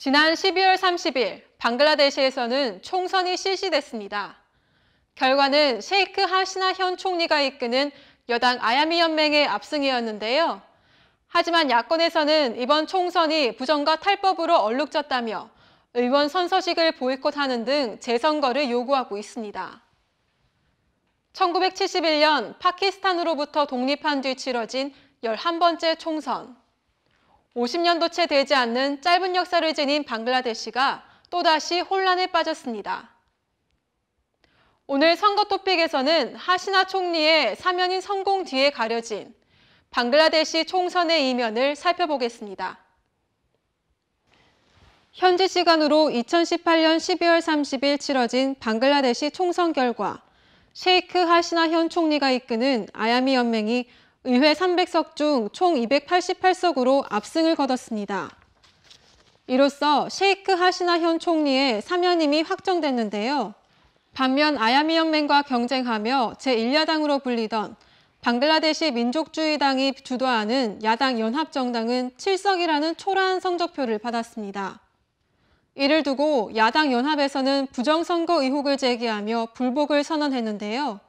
지난 12월 30일 방글라데시에서는 총선이 실시됐습니다. 결과는 셰이크 하시나 현 총리가 이끄는 여당 아야미 연맹의 압승이었는데요. 하지만 야권에서는 이번 총선이 부정과 탈법으로 얼룩졌다며 의원 선서식을 보이콧하는 등 재선거를 요구하고 있습니다. 1971년 파키스탄으로부터 독립한 뒤 치러진 11번째 총선. 50년도 채 되지 않는 짧은 역사를 지닌 방글라데시가 또다시 혼란에 빠졌습니다. 오늘 선거 토픽에서는 하시나 총리의 사면인 성공 뒤에 가려진 방글라데시 총선의 이면을 살펴보겠습니다. 현지 시간으로 2018년 12월 30일 치러진 방글라데시 총선 결과 셰이크 하시나 현 총리가 이끄는 아야미 연맹이 의회 300석 중 총 288석으로 압승을 거뒀습니다. 이로써 셰이크 하시나 현 총리의 사면임이 확정됐는데요. 반면 아야미 연맹과 경쟁하며 제1야당으로 불리던 방글라데시 민족주의당이 주도하는 야당 연합정당은 7석이라는 초라한 성적표를 받았습니다. 이를 두고 야당 연합에서는 부정선거 의혹을 제기하며 불복을 선언했는데요.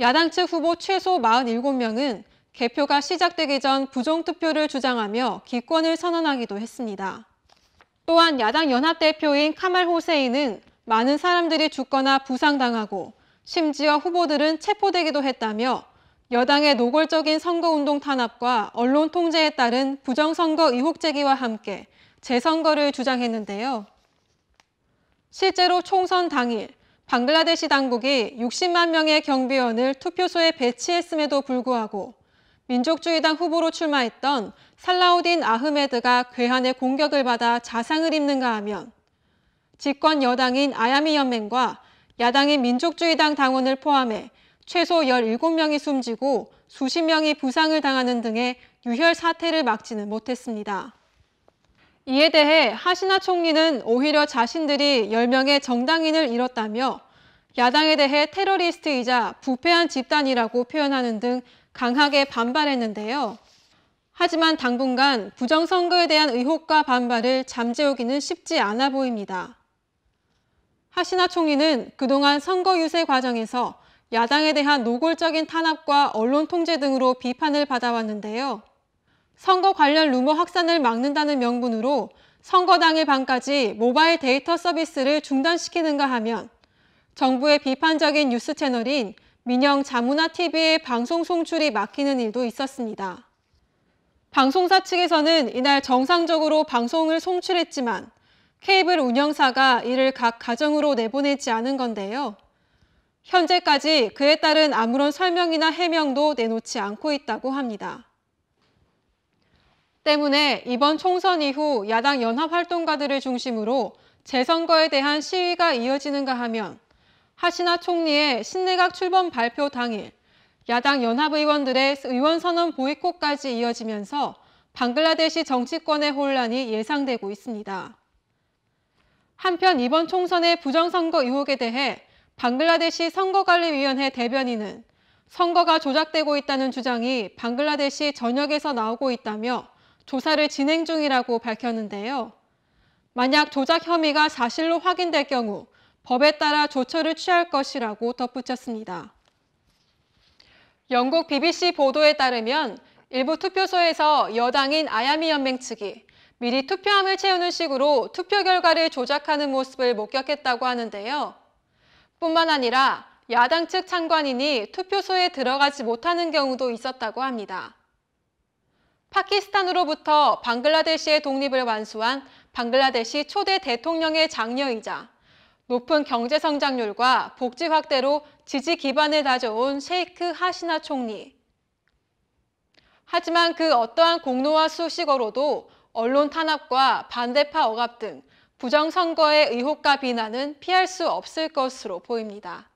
야당 측 후보 최소 47명은 개표가 시작되기 전 부정투표를 주장하며 기권을 선언하기도 했습니다. 또한 야당 연합대표인 카말 호세인은 많은 사람들이 죽거나 부상당하고 심지어 후보들은 체포되기도 했다며 여당의 노골적인 선거운동 탄압과 언론 통제에 따른 부정선거 의혹 제기와 함께 재선거를 주장했는데요. 실제로 총선 당일 방글라데시 당국이 60만 명의 경비원을 투표소에 배치했음에도 불구하고 민족주의당 후보로 출마했던 살라우딘 아흐메드가 괴한의 공격을 받아 자상을 입는가 하면 집권 여당인 아야미 연맹과 야당인 민족주의당 당원을 포함해 최소 17명이 숨지고 수십 명이 부상을 당하는 등의 유혈 사태를 막지는 못했습니다. 이에 대해 하시나 총리는 오히려 자신들이 10명의 정당인을 잃었다며 야당에 대해 테러리스트이자 부패한 집단이라고 표현하는 등 강하게 반발했는데요. 하지만 당분간 부정선거에 대한 의혹과 반발을 잠재우기는 쉽지 않아 보입니다. 하시나 총리는 그동안 선거 유세 과정에서 야당에 대한 노골적인 탄압과 언론 통제 등으로 비판을 받아왔는데요. 선거 관련 루머 확산을 막는다는 명분으로 선거 당일 밤까지 모바일 데이터 서비스를 중단시키는가 하면 정부의 비판적인 뉴스 채널인 민영 자문화 TV의 방송 송출이 막히는 일도 있었습니다. 방송사 측에서는 이날 정상적으로 방송을 송출했지만 케이블 운영사가 이를 각 가정으로 내보내지 않은 건데요. 현재까지 그에 따른 아무런 설명이나 해명도 내놓지 않고 있다고 합니다. 때문에 이번 총선 이후 야당 연합 활동가들을 중심으로 재선거에 대한 시위가 이어지는가 하면 하시나 총리의 신내각 출범 발표 당일 야당 연합 의원들의 의원 선언 보이콧까지 이어지면서 방글라데시 정치권의 혼란이 예상되고 있습니다. 한편 이번 총선의 부정선거 의혹에 대해 방글라데시 선거관리위원회 대변인은 선거가 조작되고 있다는 주장이 방글라데시 전역에서 나오고 있다며 조사를 진행 중이라고 밝혔는데요. 만약 조작 혐의가 사실로 확인될 경우 법에 따라 조처를 취할 것이라고 덧붙였습니다. 영국 BBC 보도에 따르면 일부 투표소에서 여당인 아야미 연맹 측이 미리 투표함을 채우는 식으로 투표 결과를 조작하는 모습을 목격했다고 하는데요. 뿐만 아니라 야당 측 참관인이 투표소에 들어가지 못하는 경우도 있었다고 합니다. 파키스탄으로부터 방글라데시의 독립을 완수한 방글라데시 초대 대통령의 장녀이자 높은 경제 성장률과 복지 확대로 지지 기반을 다져온 셰이크 하시나 총리. 하지만 그 어떠한 공로와 수식어로도 언론 탄압과 반대파 억압 등 부정선거의 의혹과 비난은 피할 수 없을 것으로 보입니다.